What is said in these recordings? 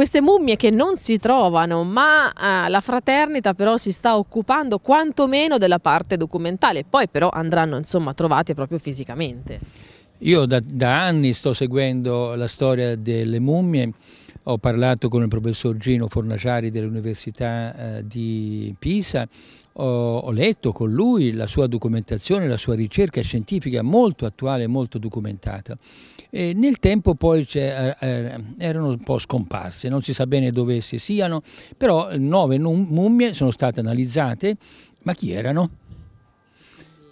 queste mummie che non si trovano, ma eh, la fraternita però si sta occupando quantomeno della parte documentale, poi però andranno insomma trovate proprio fisicamente. Io da, da anni sto seguendo la storia delle mummie ho parlato con il professor Gino Fornaciari dell'Università eh, di Pisa, ho, letto con lui la sua documentazione, la sua ricerca scientifica molto attuale, e molto documentata. E nel tempo poi eh, eh, erano un po' scomparse, non si sa bene dove esse siano, però nove mummie sono state analizzate, ma chi erano?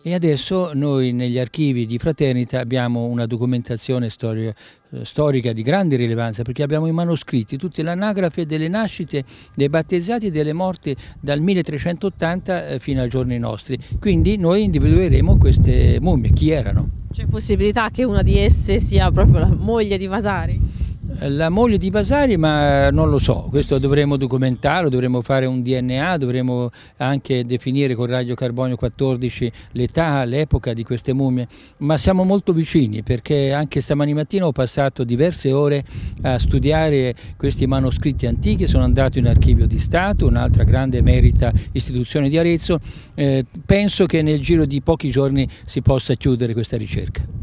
E adesso noi negli archivi di Fraternita abbiamo una documentazione storica, eh, storica di grande rilevanza perché abbiamo i manoscritti, tutte le anagrafe delle nascite, dei battezzati e delle morti dal 1380 eh, fino ai giorni nostri. Quindi noi individueremo queste mummie, chi erano. C'è possibilità che una di esse sia proprio la moglie di Vasari? La moglie di Vasari, ma non lo so, questo dovremo documentarlo, dovremo fare un DNA, dovremo anche definire con radio carbonio 14 l'età, l'epoca di queste mummie, ma siamo molto vicini perché anche stamani mattina ho passato diverse ore a studiare questi manoscritti antichi, sono andato in archivio di Stato, un'altra grande merita istituzione di Arezzo, eh, penso che nel giro di pochi giorni si possa chiudere questa ricerca.